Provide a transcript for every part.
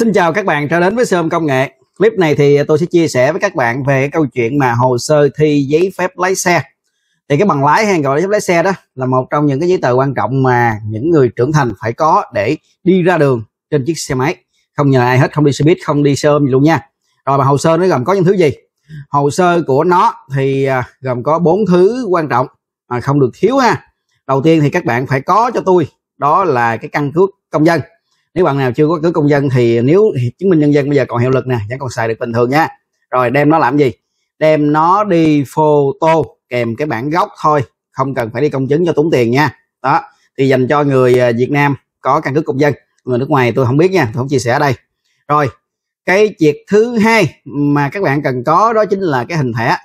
Xin chào các bạn trở đến với Sơm Công nghệ. Clip này thì tôi sẽ chia sẻ với các bạn về câu chuyện mà hồ sơ thi giấy phép lái xe. Thì cái bằng lái hay gọi là giấy phép lái xe đó là một trong những cái giấy tờ quan trọng mà những người trưởng thành phải có để đi ra đường trên chiếc xe máy. Không nhờ ai hết, không đi xe buýt, không đi xe gì luôn nha. Rồi mà hồ sơ nó gồm có những thứ gì? Hồ sơ của nó thì à, gồm có bốn thứ quan trọng mà không được thiếu ha. Đầu tiên thì các bạn phải có cho tôi đó là cái căn cước công dân nếu bạn nào chưa có cứ công dân thì nếu chứng minh nhân dân bây giờ còn hiệu lực nè vẫn còn xài được bình thường nha rồi đem nó làm gì đem nó đi photo kèm cái bản gốc thôi không cần phải đi công chứng cho tốn tiền nha đó thì dành cho người à, Việt Nam có căn cứ công dân người nước ngoài tôi không biết nha tôi không chia sẻ ở đây rồi cái việc thứ hai mà các bạn cần có đó chính là cái hình thẻ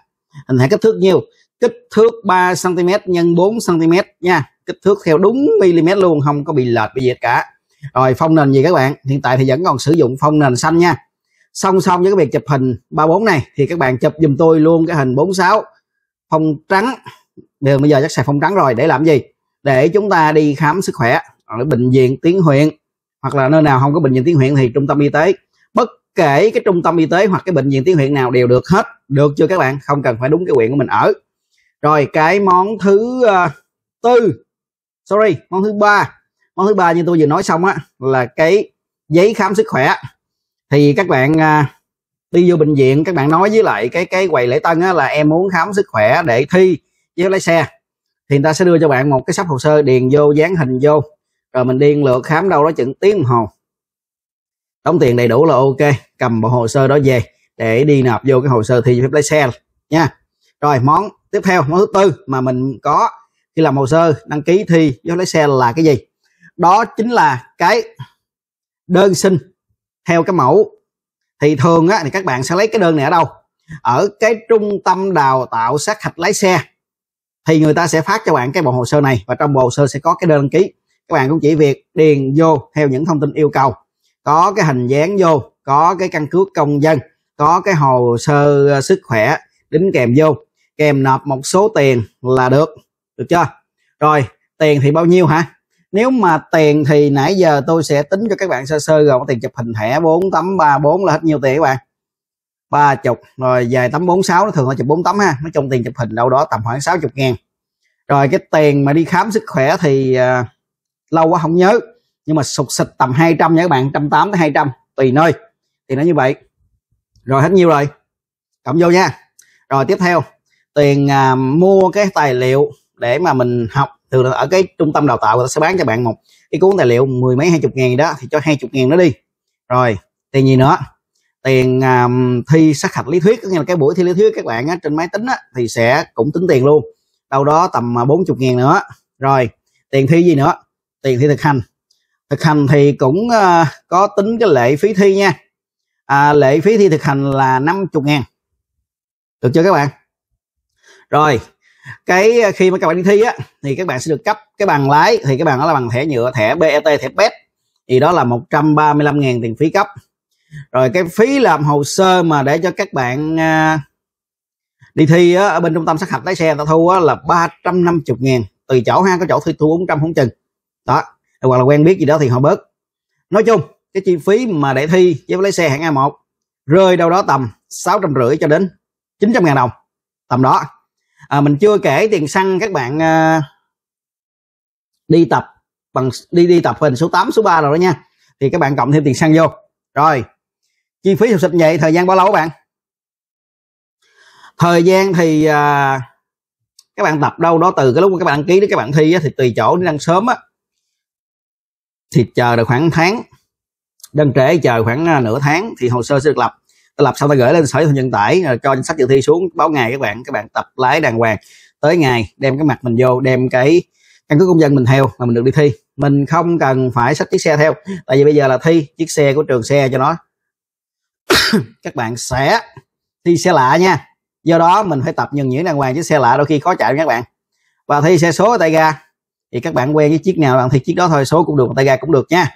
hình thẻ kích thước nhiêu kích thước 3 cm nhân 4 cm nha kích thước theo đúng mm luôn không có bị lệch bị gì cả rồi phong nền gì các bạn hiện tại thì vẫn còn sử dụng phong nền xanh nha song song với cái việc chụp hình 34 này thì các bạn chụp dùm tôi luôn cái hình 46 phong trắng đều bây giờ chắc xài phong trắng rồi để làm gì để chúng ta đi khám sức khỏe ở bệnh viện tuyến huyện hoặc là nơi nào không có bệnh viện tuyến huyện thì trung tâm y tế bất kể cái trung tâm y tế hoặc cái bệnh viện tuyến huyện nào đều được hết được chưa các bạn không cần phải đúng cái huyện của mình ở rồi cái món thứ uh, tư sorry món thứ ba món thứ ba như tôi vừa nói xong á là cái giấy khám sức khỏe thì các bạn à, đi vô bệnh viện các bạn nói với lại cái cái quầy lễ tân á, là em muốn khám sức khỏe để thi giấy lái xe thì người ta sẽ đưa cho bạn một cái sắp hồ sơ điền vô dán hình vô rồi mình điền lượt khám đâu đó chừng tiếng hồ đóng tiền đầy đủ là ok cầm bộ hồ sơ đó về để đi nộp vô cái hồ sơ thi phép lái xe nha rồi món tiếp theo món thứ tư mà mình có khi làm hồ sơ đăng ký thi giấy lái xe là cái gì đó chính là cái đơn xin theo cái mẫu thì thường á, thì các bạn sẽ lấy cái đơn này ở đâu ở cái trung tâm đào tạo sát hạch lái xe thì người ta sẽ phát cho bạn cái bộ hồ sơ này và trong bộ hồ sơ sẽ có cái đơn đăng ký các bạn cũng chỉ việc điền vô theo những thông tin yêu cầu có cái hình dáng vô có cái căn cước công dân có cái hồ sơ ờ, sức khỏe đính kèm vô kèm nộp một số tiền là được được chưa rồi tiền thì bao nhiêu hả nếu mà tiền thì nãy giờ tôi sẽ tính cho các bạn sơ sơ rồi tiền chụp hình thẻ 4 tấm 34 là hết nhiêu tiền các bạn 30 rồi dài tấm 46 nó thường là chụp 4 tấm ha nói chung tiền chụp hình đâu đó tầm khoảng 60 ngàn rồi cái tiền mà đi khám sức khỏe thì uh, lâu quá không nhớ nhưng mà sụt xịt tầm 200 nha các bạn 180 tới 200 tùy nơi thì nó như vậy rồi hết nhiêu rồi cộng vô nha rồi tiếp theo tiền uh, mua cái tài liệu để mà mình học thường là ở cái trung tâm đào tạo người ta sẽ bán cho bạn một cái cuốn tài liệu mười mấy hai chục ngàn đó thì cho hai chục ngàn nó đi rồi tiền gì nữa tiền um, thi sát hạch lý thuyết nghĩa là cái buổi thi lý thuyết các bạn á, trên máy tính á, thì sẽ cũng tính tiền luôn đâu đó tầm à, bốn chục ngàn nữa rồi tiền thi gì nữa tiền thi thực hành thực hành thì cũng uh, có tính cái lệ phí thi nha à, lệ phí thi thực hành là năm chục ngàn được chưa các bạn rồi cái ờ, khi mà các bạn đi thi á thì các bạn sẽ được cấp cái bằng lái thì các bạn đó là bằng thẻ nhựa thẻ BET thẻ PET thì đó là 135.000 tiền phí cấp rồi cái phí làm hồ sơ mà để cho các bạn à, đi thi á, ở bên trung tâm sát hạch lái xe người ta thu á, là 350 ngàn tùy chỗ ha có chỗ thi thu 400 không chừng đó hoặc là quen biết gì đó thì họ bớt nói chung cái chi phí mà để thi giấy lái xe hạng A1 rơi đâu đó tầm rưỡi cho đến 900 ngàn đồng tầm đó à, mình chưa kể tiền xăng các bạn à, đi tập bằng đi đi tập hình số 8 số 3 rồi đó nha thì các bạn cộng thêm tiền xăng vô rồi chi phí sụp sịch vậy thời gian bao lâu các bạn thời gian thì à, các bạn tập đâu đó từ cái lúc các bạn đăng ký đến các bạn thi á, thì tùy chỗ đi đăng sớm á thì chờ được khoảng tháng đơn trễ chờ khoảng à, nửa tháng thì hồ sơ sẽ được lập lập xong ta gửi lên sở giao thông vận tải ờ, cho danh sách dự thi xuống báo ngày các bạn các bạn tập lái đàng hoàng tới ngày đem cái mặt mình vô đem cái căn cứ công dân mình theo mà mình được đi thi mình không cần phải xách chiếc xe theo tại vì bây giờ là thi chiếc xe của trường xe cho nó các bạn sẽ thi xe lạ nha do đó mình phải tập nhường nhuyễn đàng hoàng chiếc xe lạ đôi khi khó chạy các bạn và thi xe số ở tay ga thì các bạn quen với chiếc nào bạn thi chiếc đó thôi số cũng được tay ga cũng được nha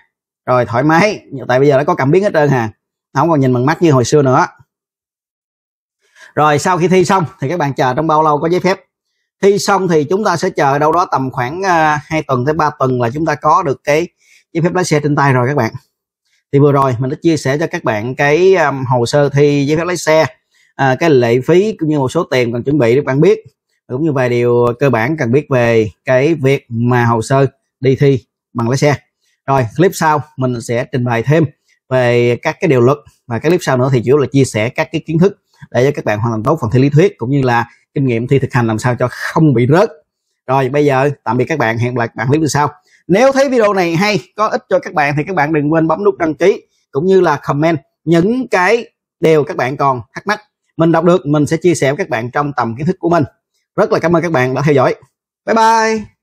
rồi thoải mái tại bây giờ nó có cảm biến hết trơn hà không còn nhìn bằng mắt như hồi xưa nữa rồi sau khi thi xong thì các bạn chờ trong bao lâu có giấy phép thi xong thì chúng ta sẽ chờ đâu đó tầm khoảng 2 à, tuần tới 3 tuần là chúng ta có được cái giấy phép lái xe trên tay rồi các bạn thì vừa rồi mình đã chia sẻ cho các bạn cái um, hồ sơ thi giấy phép lái xe à, cái lệ phí cũng như một số tiền cần chuẩn bị để bạn biết cũng như vài điều cơ bản cần biết về cái việc mà hồ sơ đi thi bằng lái xe rồi clip sau mình sẽ trình bày thêm về các cái điều luật và các clip sau nữa thì chủ yếu là chia sẻ các cái kiến thức để cho các bạn hoàn thành tốt phần thi lý thuyết cũng như là kinh nghiệm thi thực hành làm sao cho không bị rớt rồi bây giờ tạm biệt các bạn hẹn gặp lại các bạn clip sau nếu thấy video này hay có ích cho các bạn thì các bạn đừng quên bấm nút đăng ký cũng như là comment những cái điều các bạn còn thắc mắc mình đọc được mình sẽ chia sẻ với các bạn trong tầm kiến thức của mình rất là cảm ơn các bạn đã theo dõi bye bye